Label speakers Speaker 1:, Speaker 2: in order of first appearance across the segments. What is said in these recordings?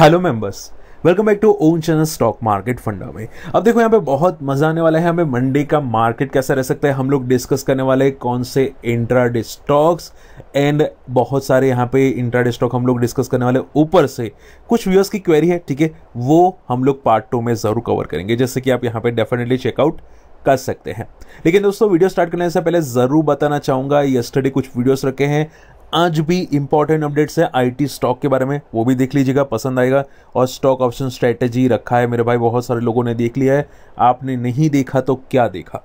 Speaker 1: Hello members welcome back to own channel stock market funda में अब देखो यहाँ पे बहुत मजा आने वाला है हमें मंडे का मार्केट कैसा रह सकता है हम लोग डिस्कस करने वाले कौन से इंट्रा स्टॉक्स एंड बहुत सारे यहाँ पे इंट्रा स्टॉक हम लोग डिस्कस करने वाले ऊपर से कुछ व्यूअर्स की क्वेरी है ठीक है वो हम लोग पार्ट टू में जरूर कवर करेंगे जैसे कि आप यहाँ पे डेफिनेटली चेकआउट कर सकते हैं लेकिन दोस्तों वीडियो स्टार्ट करने से पहले ज़रूर बताना चाहूंगा यस्टरडे कुछ वीडियोस रखे हैं आज भी इंपॉर्टेंट अपडेट्स है आईटी स्टॉक के बारे में वो भी देख लीजिएगा पसंद आएगा और स्टॉक ऑप्शन स्ट्रेटेजी रखा है मेरे भाई बहुत सारे लोगों ने देख लिया है आपने नहीं देखा तो क्या देखा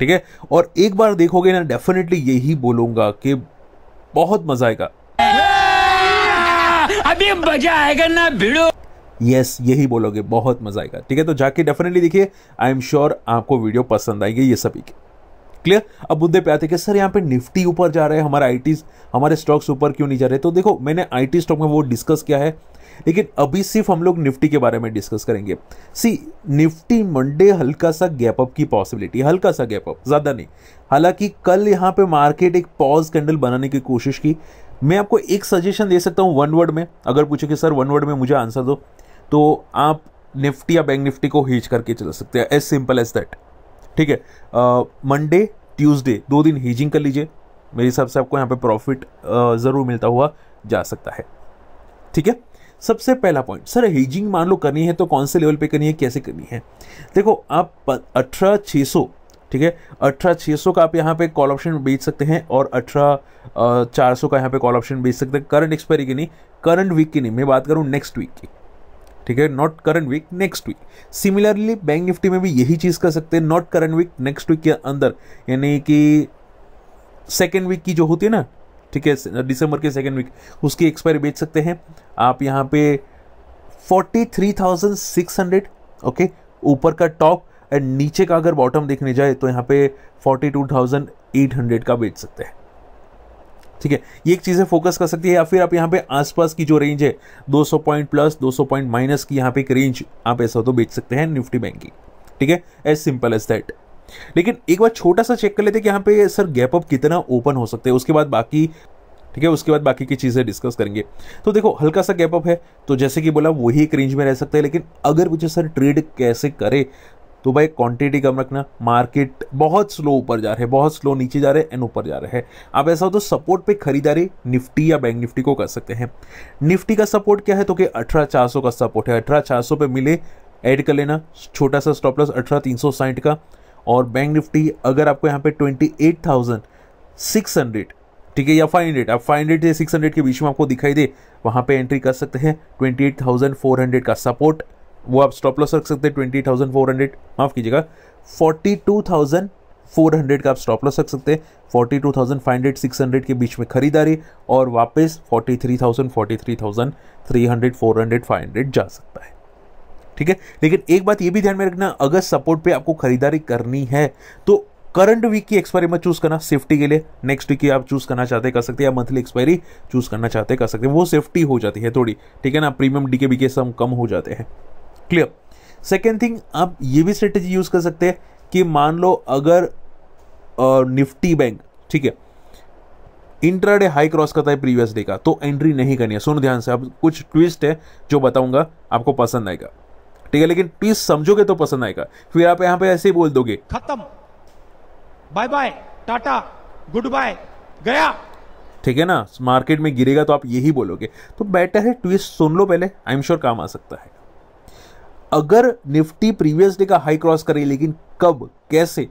Speaker 1: ठीक है और एक बार देखोगे ना डेफिनेटली यही बोलूंगा कि बहुत मजा आएगा अभी मजा आएगा ना भिड़ो यस yes, यही बोलोगे बहुत मजा आएगा ठीक है तो जाके डेफिनेटली देखिए आई एम श्योर आपको वीडियो पसंद आएगी ये सभी के क्लियर अब मुद्दे पे आते हैं कि सर यहाँ पे निफ्टी ऊपर जा रहे हैं हमारे आई हमारे स्टॉक्स ऊपर क्यों नहीं जा रहे तो देखो मैंने आई स्टॉक में वो डिस्कस किया है लेकिन अभी सिर्फ हम लोग निफ्टी के बारे में डिस्कस करेंगे सी निफ्टी मंडे हल्का सा गैप अप की पॉसिबिलिटी हल्का सा गैप अप ज़्यादा नहीं हालांकि कल यहाँ पे मार्केट एक पॉज कैंडल बनाने की कोशिश की मैं आपको एक सजेशन दे सकता हूँ वन वर्ड में अगर पूछो कि सर वन वर्ड में मुझे आंसर दो तो आप निफ्टी या बैंक निफ्टी को हीच करके चला सकते हैं एज सिंपल एज दैट ठीक है मंडे ट्यूसडे दो दिन हीजिंग कर लीजिए मेरे हिसाब से आपको यहाँ पे प्रॉफिट ज़रूर मिलता हुआ जा सकता है ठीक है सबसे पहला पॉइंट सर हीजिंग मान लो करनी है तो कौन से लेवल पे करनी है कैसे करनी है देखो आप अठारह छः सौ ठीक है अठारह छः सौ का आप यहाँ पे कॉल ऑप्शन बेच सकते हैं और अठारह चार सौ का यहाँ पे कॉल ऑप्शन बेच सकते हैं करंट एक्सपायरी की नहीं करंट वीक की नहीं मैं बात करूँ नेक्स्ट वीक की ठीक है not current week next week similarly Bank Nifty में भी यही चीज़ कर सकते हैं not current week next week के अंदर यानी कि सेकेंड वीक की जो होती है ना ठीक है दिसंबर के सेकेंड वीक उसकी एक्सपायरी बेच सकते हैं आप यहाँ पे हंड्रेड ओके ऊपर का टॉप एंड नीचे का अगर बॉटम देखने जाए तो यहाँ पे हंड्रेड का बेच सकते हैं ठीक है ये एक चीज़ें फोकस कर सकती है या फिर आप यहाँ पे आसपास की जो रेंज है 200 पॉइंट प्लस 200 पॉइंट माइनस की यहाँ पे एक रेंज आप ऐसा तो बेच सकते हैं निफ्टी बैंक की ठीक है एज सिंपल एज दैट लेकिन एक बार छोटा सा चेक कर लेते हैं कि यहाँ पे सर गैप अप कितना ओपन हो सकते हैं उसके बाद बाकी ठीक है उसके बाद बाकी की चीज़ें डिस्कस करेंगे तो देखो हल्का सा गैप अप है तो जैसे कि बोला वही एक रेंज में रह सकते हैं लेकिन अगर मुझे सर ट्रेड कैसे करे तो भाई क्वांटिटी कम रखना मार्केट बहुत स्लो ऊपर जा रहे हैं बहुत स्लो नीचे जा रहे हैं एंड ऊपर जा रहे हैं आप ऐसा हो तो सपोर्ट पे खरीदारी निफ्टी या बैंक निफ्टी को कर सकते हैं निफ्टी का सपोर्ट क्या है तो कि अठारह चार सौ का सपोर्ट है अठारह चार सौ पे मिले ऐड कर लेना छोटा सा स्टॉप लॉस अठारह तीन सौ साठ का और बैंक निफ्टी अगर आपको यहाँ पे twenty eight thousand six hundred ठीक है या फाइव हंड्रेड आप फाइव हंड्रेड या सिक्स हंड्रेड के बीच में आपको दिखाई दे वहाँ पे एंट्री कर सकते हैं twenty eight thousand four hundred का सपोर्ट वो आप स्टॉप लॉस रख सकते हैं ट्वेंटी थाउजेंड फोर हंड्रेड माफ़ कीजिएगा forty two thousand four hundred का आप स्टॉप लॉस रख सकते हैं forty two thousand five hundred six hundred के बीच में खरीदारी और वापस forty three thousand forty three thousand three hundred four hundred five hundred जा सकता है ठीक है लेकिन एक बात ये भी ध्यान में रखना अगर सपोर्ट पे आपको खरीदारी करनी है तो करंट वीक की एक्सपायरी मत चूज करना सेफ्टी के लिए नेक्स्ट वीक की आप चूज करना चाहते कर सकते हैं या मंथली एक्सपायरी चूज करना चाहते कर सकते हैं वो सेफ्टी हो जाती है थोड़ी ठीक है ना प्रीमियम डीके बीके सम कम हो जाते हैं क्लियर सेकेंड थिंग आप ये भी स्ट्रेटेजी यूज कर सकते हैं कि मान लो अगर निफ्टी बैंक ठीक है इंट्राडे हाई क्रॉस करता है प्रीवियस डे का तो एंट्री नहीं करनी है सुन ध्यान से अब कुछ ट्विस्ट है जो बताऊंगा आपको पसंद आएगा ठीक है लेकिन ट्विस्ट समझोगे तो पसंद आएगा फिर आप यहाँ पे ऐसे ही बोल दोगे खत्म bye bye tata good bye गया ठीक है ना मार्केट में गिरेगा तो आप यही बोलोगे तो बेटर है ट्विस्ट सुन लो पहले आई एम श्योर काम आ सकता है अगर निफ्टी प्रीवियस डे का हाई क्रॉस करे लेकिन कब कैसे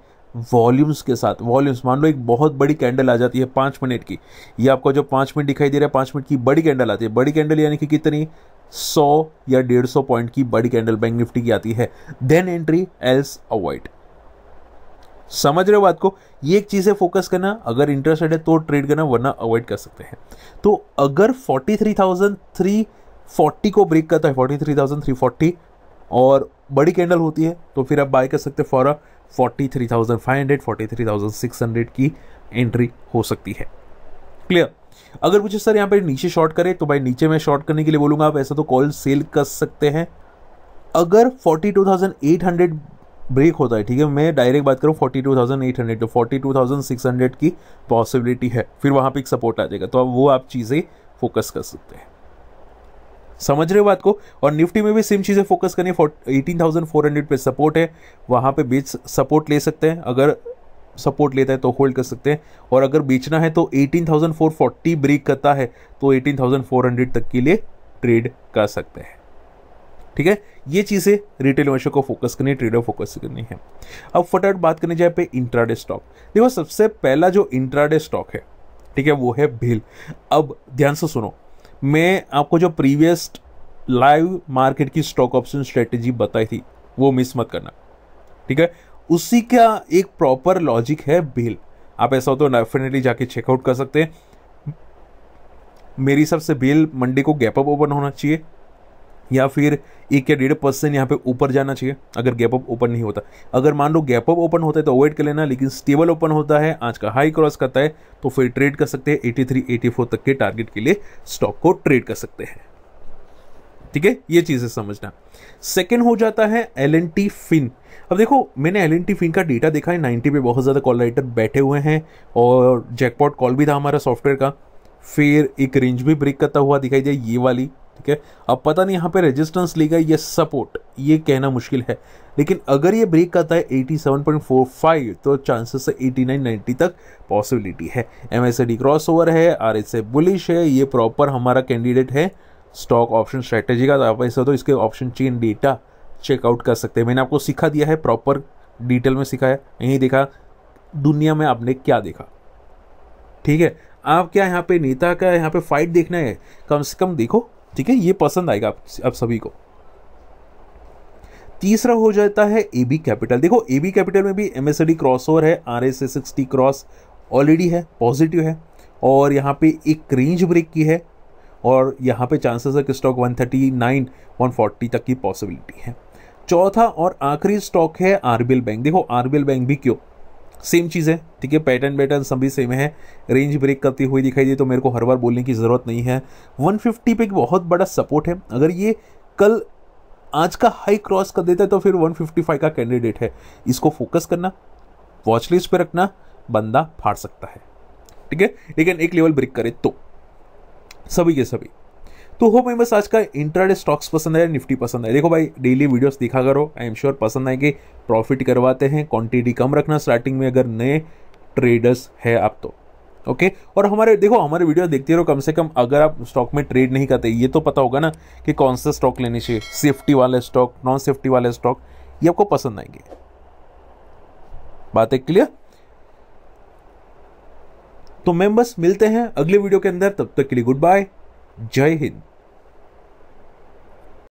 Speaker 1: वॉल्यूम्स के साथ वॉल्यूम्स मान लो एक बहुत बड़ी कैंडल आ जाती है पाँच मिनट की ये आपको जो पाँच मिनट दिखाई दे रहा है पाँच मिनट की बड़ी कैंडल आती है बड़ी कैंडल यानी कि कितनी सौ या डेढ़ सौ पॉइंट की बड़ी कैंडल बैंक निफ्टी की आती है देन एंट्री एल्स अवॉइड समझ रहे हो बात को ये एक चीज़ है फोकस करना अगर इंटरेस्टेड है तो ट्रेड करना वरना अवॉइड कर सकते हैं तो अगर forty three three thousand forty को ब्रेक करता है फोर्टी और बड़ी कैंडल होती है तो फिर आप बाय कर सकते हैं for a forty three thousand five hundred forty three thousand six hundred की एंट्री हो सकती है क्लियर अगर मुझे सर यहाँ पर नीचे शॉर्ट करें तो भाई नीचे मैं शॉर्ट करने के लिए बोलूँगा आप ऐसा तो कॉल सेल कर सकते हैं अगर forty two thousand eight hundred break होता है ठीक है मैं डायरेक्ट बात करूँ forty two thousand eight hundred तो forty two thousand six hundred की पॉसिबिलिटी है फिर वहाँ पर एक सपोर्ट आ जाएगा तो अब वो आप चीज़ें फोकस कर सकते हैं समझ रहे हो बात को और निफ्टी में भी सेम चीज़ें फोकस करनी है एटीन थाउजेंड फोर हंड्रेड पे सपोर्ट है वहाँ पे बेच सपोर्ट ले सकते हैं अगर सपोर्ट लेता है तो होल्ड कर सकते हैं और अगर बेचना है तो 18,440 ब्रेक करता है तो 18,400 तक के लिए ट्रेड कर सकते हैं ठीक है ये चीज़ें रिटेल इन्वेस्टर को फोकस करनी है ट्रेडर फोकस करनी है अब फटाफट बात करने जाए पे इंट्राडे स्टॉक देखो सबसे पहला जो इंट्राडे स्टॉक है ठीक है वो है भील अब ध्यान से सुनो में आपको जो प्रीवियस लाइव मार्केट की स्टॉक ऑप्शन स्ट्रेटेजी बताई थी वो मिस मत करना ठीक है उसी का एक प्रॉपर लॉजिक है बिल आप ऐसा हो तो डेफिनेटली जाके चेकआउट कर सकते हैं मेरी सबसे बिल मंडे को गैप अप ओपन होना चाहिए या फिर एक या डेढ़ परसेंट यहाँ पे ऊपर जाना चाहिए अगर गैप अप ओपन नहीं होता अगर मान लो गैप अप ओपन होता है तो अवॉइड कर लेना लेकिन स्टेबल ओपन होता है आज का हाई क्रॉस करता है तो फिर ट्रेड कर सकते हैं एटी थ्री एटी फोर तक के टारगेट के लिए स्टॉक को ट्रेड कर सकते हैं ठीक है ये चीज़ें समझना सेकेंड हो जाता है एल एन टी फिन अब देखो मैंने एल एन टी फिन का डेटा देखा है नाइन्टी पे बहुत ज़्यादा कॉल राइटर बैठे हुए हैं और जैकपॉट कॉल भी था हमारा सॉफ्टवेयर का फिर एक रेंज भी ब्रेक करता हुआ दिखाई दे ये वाली ठीक है अब पता नहीं यहाँ पे रेजिस्टेंस लेगा या सपोर्ट ये कहना मुश्किल है लेकिन अगर ये ब्रेक करता है 87.45 तो चांसेस है 89.90 तक पॉसिबिलिटी है एम एस क्रॉस ओवर है आर एस बुलिश है ये प्रॉपर हमारा कैंडिडेट है स्टॉक ऑप्शन स्ट्रेटेजी का आप ऐसा तो इसके ऑप्शन चेन डेटा चेकआउट कर सकते हैं मैंने आपको सिखा दिया है प्रॉपर डिटेल में सिखाया यही देखा दुनिया में आपने क्या देखा ठीक है आप क्या यहाँ पे नेता का यहाँ पे फाइट देखना है कम से कम देखो ठीक है ये पसंद आएगा आप, सभी को तीसरा हो जाता है ए बी कैपिटल देखो ए बी कैपिटल में भी M S D cross over है R S S T cross already है पॉजिटिव है और यहाँ पे एक रेंज ब्रेक की है और यहाँ पे चांसेस है कि स्टॉक 139, 140 तक की पॉसिबिलिटी है चौथा और आखिरी स्टॉक है आरबीएल बैंक देखो आरबीएल बैंक भी क्यों सेम चीज़ है ठीक है पैटर्न बैटर्न सभी सेम है रेंज ब्रेक करती हुई दिखाई दी तो मेरे को हर बार बोलने की ज़रूरत नहीं है 150 पे एक बहुत बड़ा सपोर्ट है अगर ये कल आज का हाई क्रॉस कर देता है तो फिर 155 का कैंडिडेट है इसको फोकस करना वॉचलिस्ट पर पे रखना बंदा फाड़ सकता है ठीक है लेकिन एक लेवल ब्रेक करे तो सभी के सभी तो भाई बस आज का इंट्राडे स्टॉक्स पसंद है निफ्टी पसंद है देखो भाई डेली वीडियोस दिखा करो आई एम श्योर पसंद आएंगे प्रॉफिट करवाते हैं क्वांटिटी कम रखना स्टार्टिंग में अगर नए ट्रेडर्स है आप तो ओके okay? और हमारे देखो हमारे वीडियो देखते रहो कम से कम अगर आप स्टॉक में ट्रेड नहीं करते ये तो पता होगा ना कि कौन सा स्टॉक लेने चाहिए सेफ्टी वाले स्टॉक नॉन सेफ्टी वाले स्टॉक ये आपको पसंद आएंगे बात एक क्लियर तो मेंबर्स मिलते हैं अगले वीडियो के अंदर तब तक के लिए गुड बाय जय हिंद